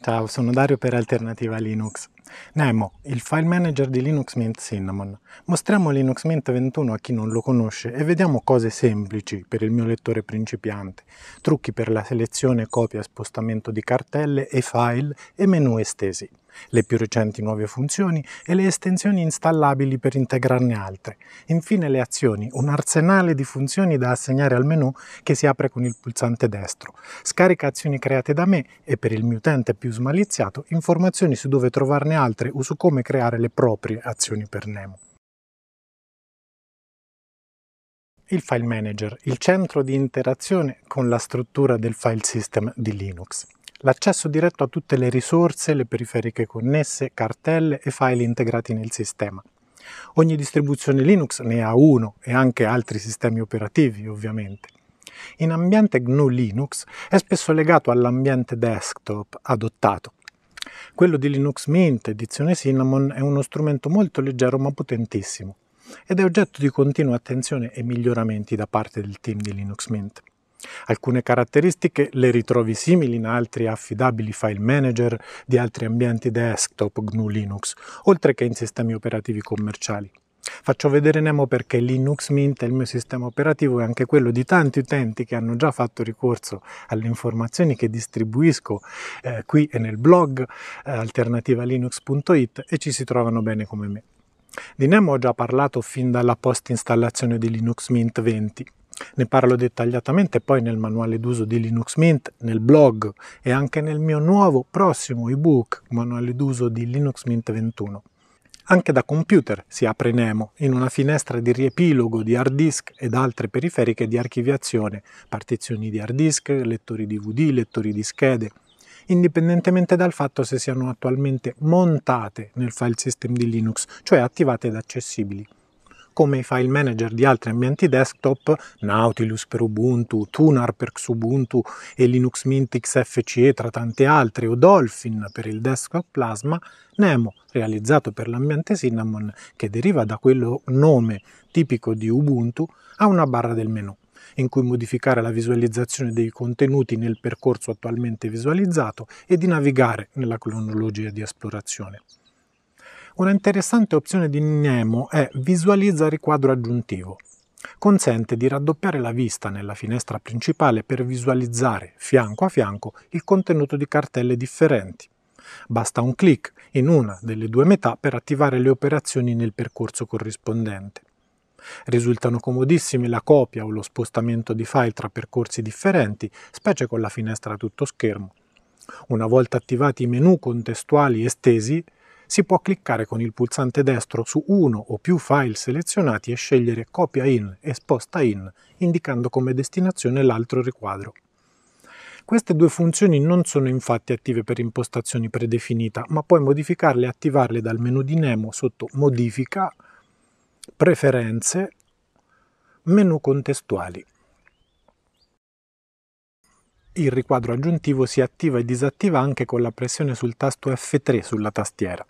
Ciao, sono Dario per Alternativa Linux. Nemo, il file manager di Linux Mint Cinnamon. Mostriamo Linux Mint 21 a chi non lo conosce e vediamo cose semplici per il mio lettore principiante, trucchi per la selezione, copia e spostamento di cartelle e file e menu estesi, le più recenti nuove funzioni e le estensioni installabili per integrarne altre. Infine le azioni, un arsenale di funzioni da assegnare al menu che si apre con il pulsante destro. Scarica azioni create da me e per il mio utente più smaliziato informazioni su dove trovarne altre o su come creare le proprie azioni per Nemo. Il file manager, il centro di interazione con la struttura del file system di Linux. L'accesso diretto a tutte le risorse, le periferiche connesse, cartelle e file integrati nel sistema. Ogni distribuzione Linux ne ha uno e anche altri sistemi operativi, ovviamente. In ambiente GNU Linux è spesso legato all'ambiente desktop adottato, quello di Linux Mint, edizione Cinnamon, è uno strumento molto leggero ma potentissimo ed è oggetto di continua attenzione e miglioramenti da parte del team di Linux Mint. Alcune caratteristiche le ritrovi simili in altri affidabili file manager di altri ambienti desktop GNU Linux, oltre che in sistemi operativi commerciali. Faccio vedere Nemo perché Linux Mint è il mio sistema operativo e anche quello di tanti utenti che hanno già fatto ricorso alle informazioni che distribuisco eh, qui e nel blog eh, alternativalinux.it e ci si trovano bene come me. Di Nemo ho già parlato fin dalla post installazione di Linux Mint 20. Ne parlo dettagliatamente poi nel manuale d'uso di Linux Mint, nel blog e anche nel mio nuovo prossimo ebook, manuale d'uso di Linux Mint 21. Anche da computer si apre Nemo in una finestra di riepilogo di hard disk ed altre periferiche di archiviazione, partizioni di hard disk, lettori DVD, lettori di schede, indipendentemente dal fatto se siano attualmente montate nel file system di Linux, cioè attivate ed accessibili come i file manager di altri ambienti desktop, Nautilus per Ubuntu, Tunar per Xubuntu e Linux Mint XFCE tra tanti altri, o Dolphin per il desktop Plasma, Nemo, realizzato per l'ambiente Cinnamon, che deriva da quello nome tipico di Ubuntu, ha una barra del menu in cui modificare la visualizzazione dei contenuti nel percorso attualmente visualizzato e di navigare nella cronologia di esplorazione. Una interessante opzione di Nemo è Visualizza riquadro aggiuntivo. Consente di raddoppiare la vista nella finestra principale per visualizzare fianco a fianco il contenuto di cartelle differenti. Basta un clic in una delle due metà per attivare le operazioni nel percorso corrispondente. Risultano comodissime la copia o lo spostamento di file tra percorsi differenti, specie con la finestra a tutto schermo. Una volta attivati i menu contestuali estesi, si può cliccare con il pulsante destro su uno o più file selezionati e scegliere copia in e sposta in, indicando come destinazione l'altro riquadro. Queste due funzioni non sono infatti attive per impostazioni predefinita, ma puoi modificarle e attivarle dal menu di Nemo sotto Modifica, Preferenze, Menu contestuali. Il riquadro aggiuntivo si attiva e disattiva anche con la pressione sul tasto F3 sulla tastiera.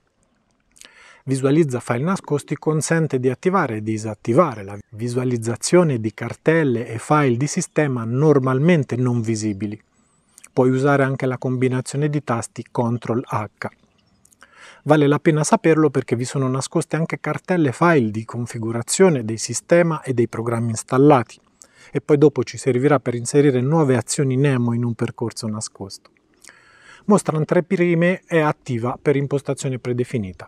Visualizza file nascosti consente di attivare e disattivare la visualizzazione di cartelle e file di sistema normalmente non visibili. Puoi usare anche la combinazione di tasti CTRL-H. Vale la pena saperlo perché vi sono nascoste anche cartelle file di configurazione dei sistema e dei programmi installati e poi dopo ci servirà per inserire nuove azioni Nemo in un percorso nascosto. Mostra in è attiva per impostazione predefinita.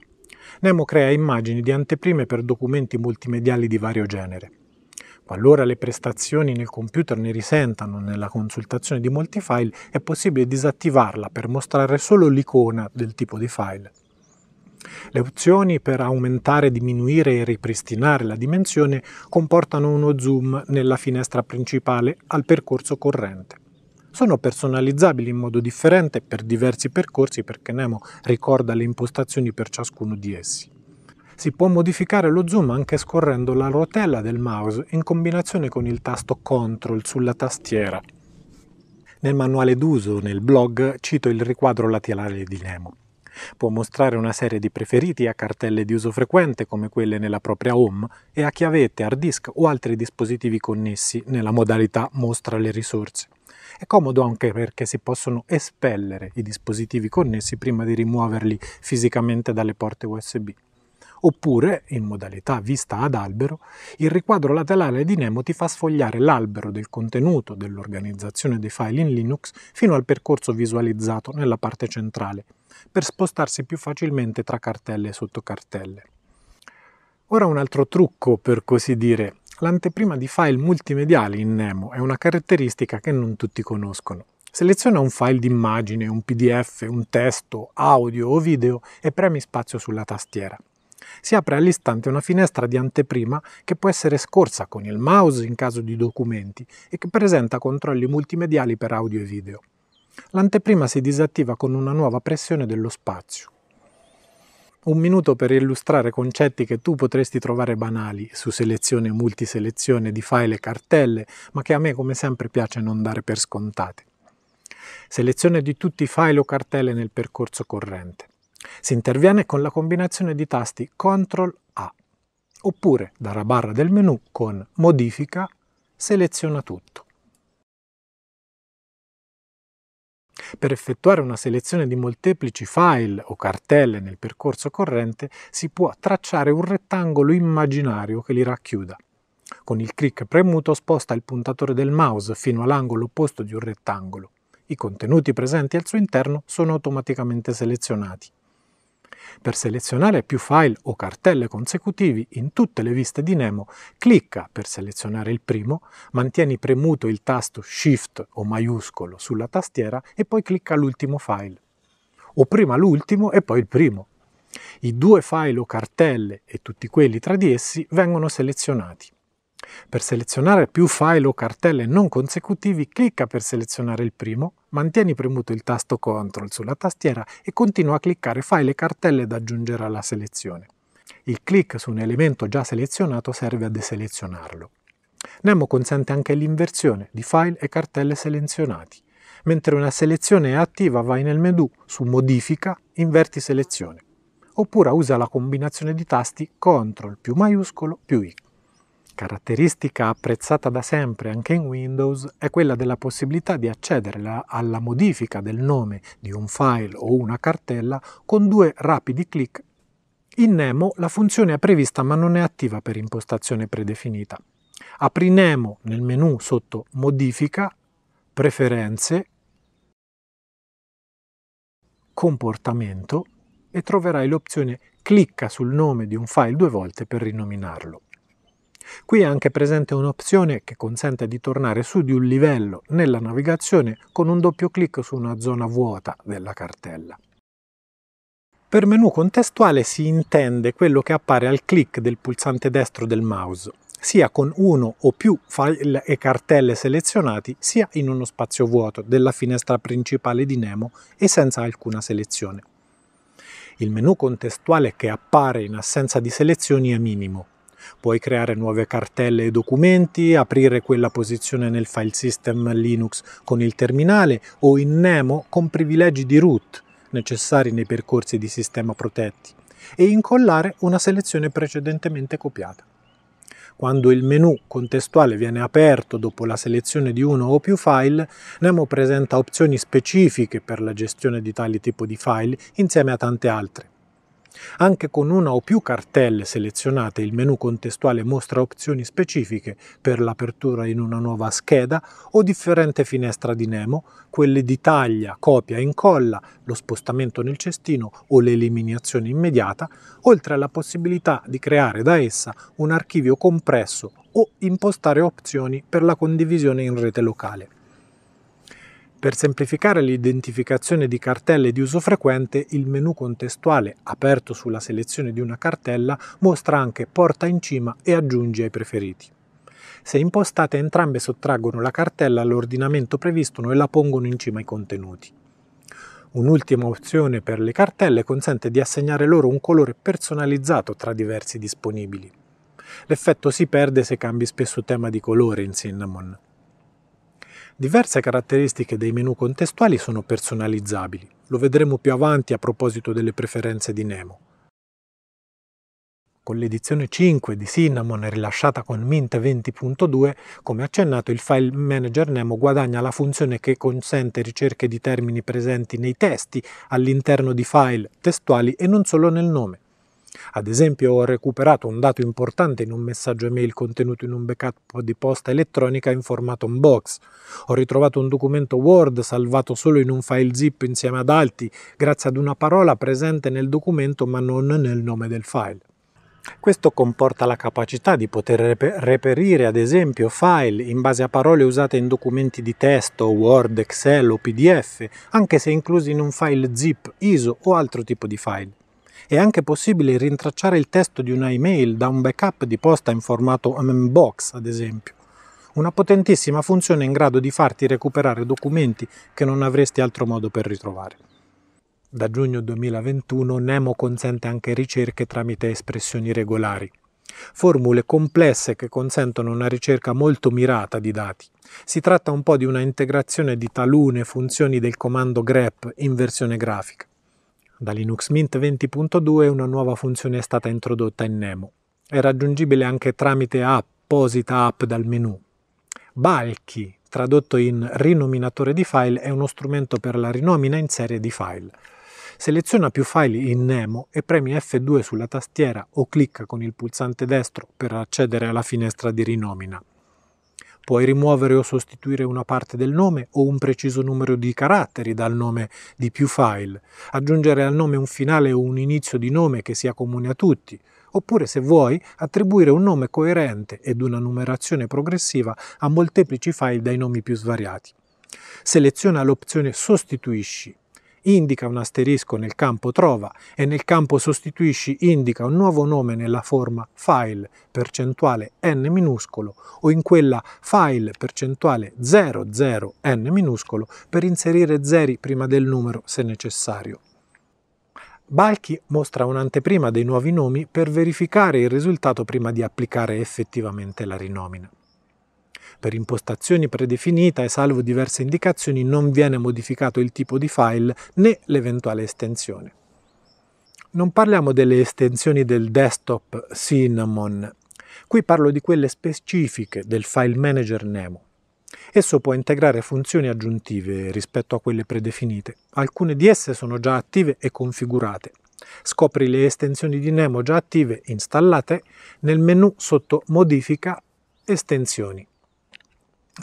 Nemo crea immagini di anteprime per documenti multimediali di vario genere. Qualora le prestazioni nel computer ne risentano nella consultazione di molti file, è possibile disattivarla per mostrare solo l'icona del tipo di file. Le opzioni per aumentare, diminuire e ripristinare la dimensione comportano uno zoom nella finestra principale al percorso corrente sono personalizzabili in modo differente per diversi percorsi perché Nemo ricorda le impostazioni per ciascuno di essi. Si può modificare lo zoom anche scorrendo la rotella del mouse in combinazione con il tasto CTRL sulla tastiera. Nel manuale d'uso, nel blog, cito il riquadro laterale di Nemo. Può mostrare una serie di preferiti a cartelle di uso frequente come quelle nella propria home e a chiavette, hard disk o altri dispositivi connessi nella modalità mostra le risorse. È comodo anche perché si possono espellere i dispositivi connessi prima di rimuoverli fisicamente dalle porte USB. Oppure, in modalità vista ad albero, il riquadro laterale di Nemo ti fa sfogliare l'albero del contenuto dell'organizzazione dei file in Linux fino al percorso visualizzato nella parte centrale, per spostarsi più facilmente tra cartelle e sottocartelle. Ora un altro trucco, per così dire, L'anteprima di file multimediali in Nemo è una caratteristica che non tutti conoscono. Seleziona un file d'immagine, un PDF, un testo, audio o video e premi spazio sulla tastiera. Si apre all'istante una finestra di anteprima che può essere scorsa con il mouse in caso di documenti e che presenta controlli multimediali per audio e video. L'anteprima si disattiva con una nuova pressione dello spazio un minuto per illustrare concetti che tu potresti trovare banali su selezione e multiselezione di file e cartelle, ma che a me come sempre piace non dare per scontate. Selezione di tutti i file o cartelle nel percorso corrente. Si interviene con la combinazione di tasti CTRL A, oppure dalla barra del menu con modifica seleziona tutto. Per effettuare una selezione di molteplici file o cartelle nel percorso corrente si può tracciare un rettangolo immaginario che li racchiuda. Con il clic premuto sposta il puntatore del mouse fino all'angolo opposto di un rettangolo. I contenuti presenti al suo interno sono automaticamente selezionati. Per selezionare più file o cartelle consecutivi in tutte le viste di Nemo, clicca per selezionare il primo, mantieni premuto il tasto Shift o maiuscolo sulla tastiera e poi clicca l'ultimo file. O prima l'ultimo e poi il primo. I due file o cartelle e tutti quelli tra di essi vengono selezionati. Per selezionare più file o cartelle non consecutivi, clicca per selezionare il primo, mantieni premuto il tasto CTRL sulla tastiera e continua a cliccare file e cartelle da aggiungere alla selezione. Il clic su un elemento già selezionato serve a deselezionarlo. Nemo consente anche l'inversione di file e cartelle selezionati. Mentre una selezione è attiva vai nel menu su Modifica, Inverti selezione, oppure usa la combinazione di tasti CTRL più maiuscolo più X. Caratteristica apprezzata da sempre anche in Windows è quella della possibilità di accedere alla modifica del nome di un file o una cartella con due rapidi clic. In Nemo la funzione è prevista ma non è attiva per impostazione predefinita. Apri Nemo nel menu sotto Modifica, Preferenze, Comportamento e troverai l'opzione Clicca sul nome di un file due volte per rinominarlo. Qui è anche presente un'opzione che consente di tornare su di un livello nella navigazione con un doppio clic su una zona vuota della cartella. Per menu contestuale si intende quello che appare al clic del pulsante destro del mouse, sia con uno o più file e cartelle selezionati, sia in uno spazio vuoto della finestra principale di Nemo e senza alcuna selezione. Il menu contestuale che appare in assenza di selezioni è minimo, Puoi creare nuove cartelle e documenti, aprire quella posizione nel file system Linux con il terminale o in Nemo con privilegi di root necessari nei percorsi di sistema protetti e incollare una selezione precedentemente copiata. Quando il menu contestuale viene aperto dopo la selezione di uno o più file, Nemo presenta opzioni specifiche per la gestione di tale tipo di file insieme a tante altre. Anche con una o più cartelle selezionate il menu contestuale mostra opzioni specifiche per l'apertura in una nuova scheda o differente finestra di Nemo, quelle di taglia, copia e incolla, lo spostamento nel cestino o l'eliminazione immediata, oltre alla possibilità di creare da essa un archivio compresso o impostare opzioni per la condivisione in rete locale. Per semplificare l'identificazione di cartelle di uso frequente, il menu contestuale aperto sulla selezione di una cartella mostra anche porta in cima e aggiungi ai preferiti. Se impostate entrambe sottraggono la cartella all'ordinamento previsto e la pongono in cima ai contenuti. Un'ultima opzione per le cartelle consente di assegnare loro un colore personalizzato tra diversi disponibili. L'effetto si perde se cambi spesso tema di colore in Cinnamon. Diverse caratteristiche dei menu contestuali sono personalizzabili, lo vedremo più avanti a proposito delle preferenze di Nemo. Con l'edizione 5 di Cinnamon rilasciata con Mint 20.2, come accennato il file manager Nemo guadagna la funzione che consente ricerche di termini presenti nei testi all'interno di file testuali e non solo nel nome. Ad esempio ho recuperato un dato importante in un messaggio email contenuto in un backup di posta elettronica in formato unbox. Ho ritrovato un documento Word salvato solo in un file zip insieme ad altri grazie ad una parola presente nel documento ma non nel nome del file. Questo comporta la capacità di poter reperire, ad esempio, file in base a parole usate in documenti di testo, Word, Excel o PDF, anche se inclusi in un file zip, ISO o altro tipo di file. È anche possibile rintracciare il testo di una email da un backup di posta in formato MMBox, ad esempio. Una potentissima funzione in grado di farti recuperare documenti che non avresti altro modo per ritrovare. Da giugno 2021 Nemo consente anche ricerche tramite espressioni regolari, formule complesse che consentono una ricerca molto mirata di dati. Si tratta un po' di una integrazione di talune funzioni del comando grep in versione grafica. Da Linux Mint 20.2 una nuova funzione è stata introdotta in Nemo. È raggiungibile anche tramite apposita app dal menu. Balchi, tradotto in rinominatore di file, è uno strumento per la rinomina in serie di file. Seleziona più file in Nemo e premi F2 sulla tastiera o clicca con il pulsante destro per accedere alla finestra di rinomina puoi rimuovere o sostituire una parte del nome o un preciso numero di caratteri dal nome di più file, aggiungere al nome un finale o un inizio di nome che sia comune a tutti, oppure se vuoi attribuire un nome coerente ed una numerazione progressiva a molteplici file dai nomi più svariati. Seleziona l'opzione Sostituisci indica un asterisco nel campo trova e nel campo sostituisci indica un nuovo nome nella forma file percentuale n minuscolo o in quella file percentuale 00 n minuscolo per inserire zeri prima del numero se necessario. Balchi mostra un'anteprima dei nuovi nomi per verificare il risultato prima di applicare effettivamente la rinomina per impostazioni predefinita e salvo diverse indicazioni non viene modificato il tipo di file né l'eventuale estensione. Non parliamo delle estensioni del desktop Cinnamon, qui parlo di quelle specifiche del file manager Nemo. Esso può integrare funzioni aggiuntive rispetto a quelle predefinite. Alcune di esse sono già attive e configurate. Scopri le estensioni di Nemo già attive installate nel menu sotto Modifica Estensioni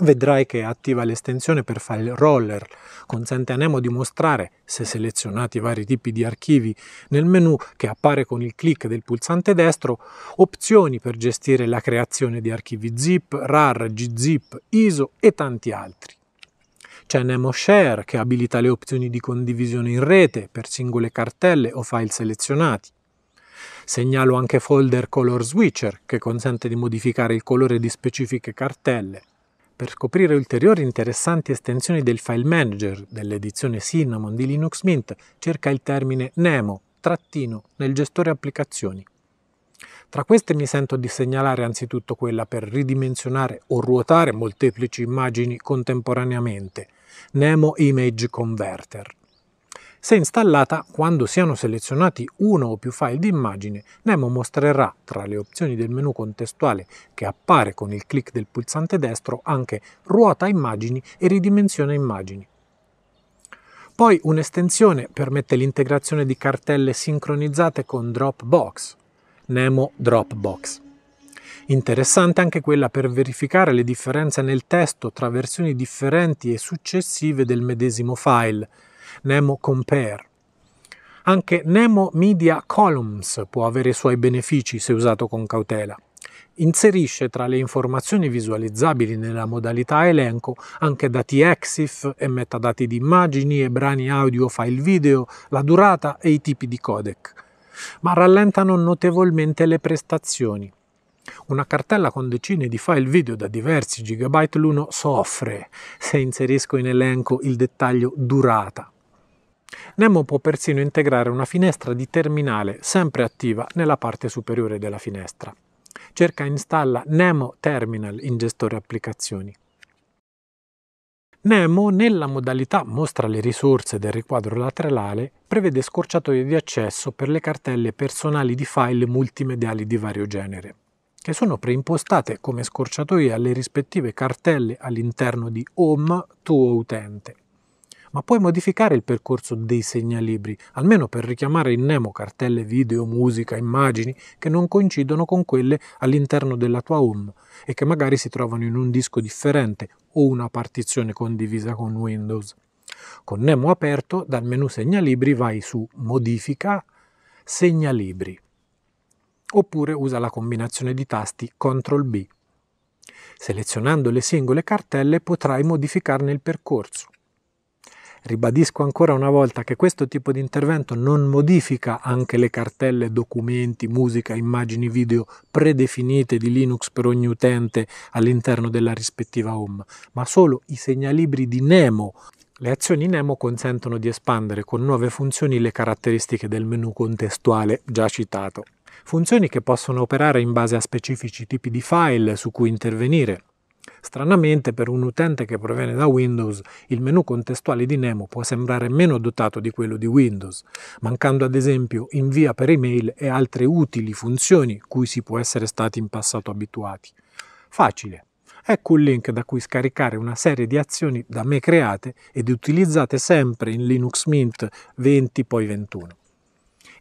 vedrai che attiva l'estensione per file roller, consente a Nemo di mostrare, se selezionati vari tipi di archivi, nel menu che appare con il clic del pulsante destro, opzioni per gestire la creazione di archivi zip, RAR, gzip, ISO e tanti altri. C'è Nemo Share che abilita le opzioni di condivisione in rete per singole cartelle o file selezionati. Segnalo anche Folder Color Switcher che consente di modificare il colore di specifiche cartelle per scoprire ulteriori interessanti estensioni del file manager dell'edizione Cinnamon di Linux Mint, cerca il termine Nemo, trattino, nel gestore applicazioni. Tra queste mi sento di segnalare anzitutto quella per ridimensionare o ruotare molteplici immagini contemporaneamente, Nemo Image Converter. Se installata, quando siano selezionati uno o più file di immagine, Nemo mostrerà tra le opzioni del menu contestuale che appare con il clic del pulsante destro anche ruota immagini e ridimensiona immagini. Poi un'estensione permette l'integrazione di cartelle sincronizzate con Dropbox, Nemo Dropbox. Interessante anche quella per verificare le differenze nel testo tra versioni differenti e successive del medesimo file, Nemo Compare. Anche Nemo Media Columns può avere i suoi benefici se usato con cautela. Inserisce tra le informazioni visualizzabili nella modalità elenco anche dati EXIF e metadati di immagini e brani audio file video, la durata e i tipi di codec, ma rallentano notevolmente le prestazioni. Una cartella con decine di file video da diversi gigabyte l'uno soffre se inserisco in elenco il dettaglio durata. Nemo può persino integrare una finestra di terminale sempre attiva nella parte superiore della finestra. Cerca e installa Nemo Terminal in gestore applicazioni. Nemo, nella modalità Mostra le risorse del riquadro laterale, prevede scorciatoie di accesso per le cartelle personali di file multimediali di vario genere, che sono preimpostate come scorciatoie alle rispettive cartelle all'interno di Home Tuo Utente ma puoi modificare il percorso dei segnalibri, almeno per richiamare in Nemo cartelle video, musica, immagini che non coincidono con quelle all'interno della tua home e che magari si trovano in un disco differente o una partizione condivisa con Windows. Con Nemo aperto, dal menu segnalibri vai su Modifica, Segnalibri, oppure usa la combinazione di tasti CTRL-B. Selezionando le singole cartelle potrai modificarne il percorso. Ribadisco ancora una volta che questo tipo di intervento non modifica anche le cartelle documenti, musica, immagini, video predefinite di Linux per ogni utente all'interno della rispettiva home, ma solo i segnalibri di Nemo le azioni Nemo consentono di espandere con nuove funzioni le caratteristiche del menu contestuale già citato. Funzioni che possono operare in base a specifici tipi di file su cui intervenire, Stranamente, per un utente che proviene da Windows, il menu contestuale di Nemo può sembrare meno dotato di quello di Windows, mancando ad esempio invia per email e altre utili funzioni cui si può essere stati in passato abituati. Facile. Ecco un link da cui scaricare una serie di azioni da me create ed utilizzate sempre in Linux Mint 20 poi 21.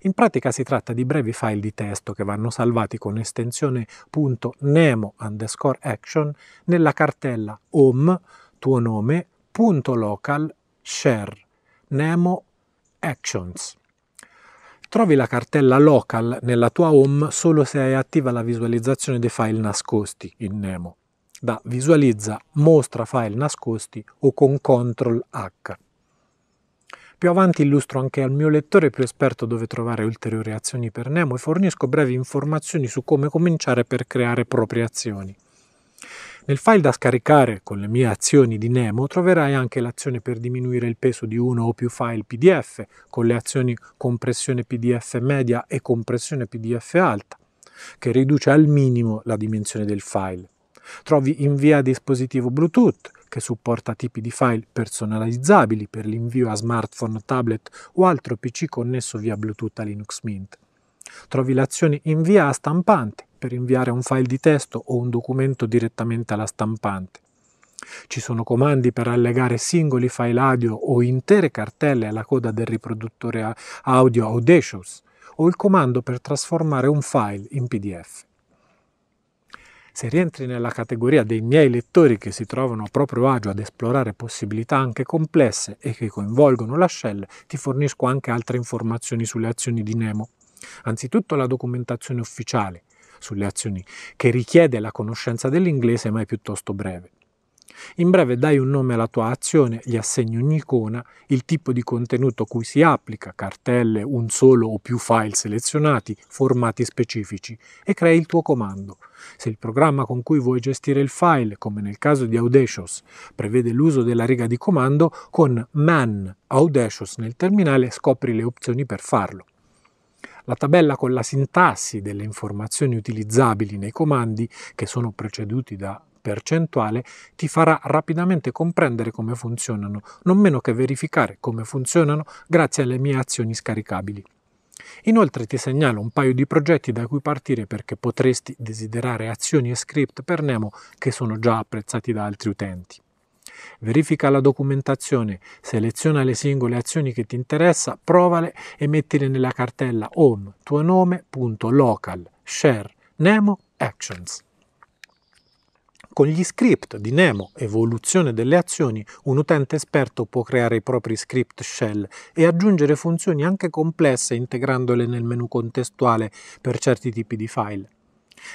In pratica si tratta di brevi file di testo che vanno salvati con estensione .nemo underscore action nella cartella home, tuo nome, punto local, share, nemo actions. Trovi la cartella local nella tua home solo se hai attiva la visualizzazione dei file nascosti in Nemo. Da visualizza mostra file nascosti o con CTRL H. Più avanti illustro anche al mio lettore più esperto dove trovare ulteriori azioni per Nemo e fornisco brevi informazioni su come cominciare per creare proprie azioni. Nel file da scaricare con le mie azioni di Nemo troverai anche l'azione per diminuire il peso di uno o più file PDF con le azioni compressione PDF media e compressione PDF alta, che riduce al minimo la dimensione del file. Trovi invia a dispositivo Bluetooth che supporta tipi di file personalizzabili per l'invio a smartphone, tablet o altro PC connesso via Bluetooth a Linux Mint. Trovi l'azione invia a stampante per inviare un file di testo o un documento direttamente alla stampante. Ci sono comandi per allegare singoli file audio o intere cartelle alla coda del riproduttore audio Audacious o il comando per trasformare un file in PDF se rientri nella categoria dei miei lettori che si trovano a proprio agio ad esplorare possibilità anche complesse e che coinvolgono la Shell, ti fornisco anche altre informazioni sulle azioni di Nemo. Anzitutto la documentazione ufficiale sulle azioni, che richiede la conoscenza dell'inglese ma è piuttosto breve. In breve dai un nome alla tua azione, gli assegni un'icona, il tipo di contenuto cui si applica, cartelle, un solo o più file selezionati, formati specifici e crei il tuo comando. Se il programma con cui vuoi gestire il file, come nel caso di Audacious, prevede l'uso della riga di comando, con man Audacious nel terminale scopri le opzioni per farlo. La tabella con la sintassi delle informazioni utilizzabili nei comandi, che sono preceduti da percentuale ti farà rapidamente comprendere come funzionano, non meno che verificare come funzionano grazie alle mie azioni scaricabili. Inoltre ti segnalo un paio di progetti da cui partire perché potresti desiderare azioni e script per Nemo che sono già apprezzati da altri utenti. Verifica la documentazione, seleziona le singole azioni che ti interessa, provale e mettile nella cartella home, tuo nome, share, Nemo, actions. Con gli script di Nemo, evoluzione delle azioni, un utente esperto può creare i propri script shell e aggiungere funzioni anche complesse integrandole nel menu contestuale per certi tipi di file.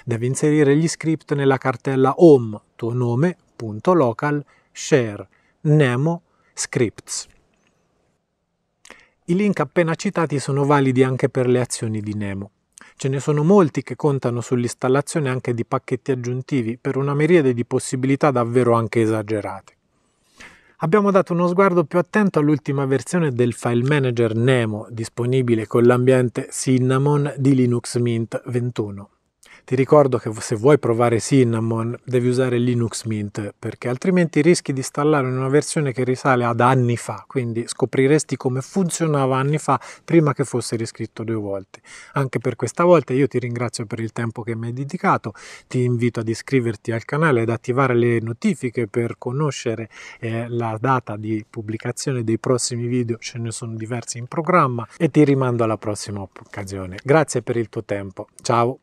Devi inserire gli script nella cartella home, tuo nome, punto local, share, Nemo, scripts. I link appena citati sono validi anche per le azioni di Nemo. Ce ne sono molti che contano sull'installazione anche di pacchetti aggiuntivi per una miriade di possibilità davvero anche esagerate. Abbiamo dato uno sguardo più attento all'ultima versione del file manager Nemo disponibile con l'ambiente Cinnamon di Linux Mint 21. Ti ricordo che se vuoi provare Cinnamon devi usare Linux Mint perché altrimenti rischi di installare una versione che risale ad anni fa, quindi scopriresti come funzionava anni fa prima che fosse riscritto due volte. Anche per questa volta io ti ringrazio per il tempo che mi hai dedicato, ti invito ad iscriverti al canale ed attivare le notifiche per conoscere eh, la data di pubblicazione dei prossimi video, ce ne sono diversi in programma e ti rimando alla prossima occasione. Grazie per il tuo tempo, ciao!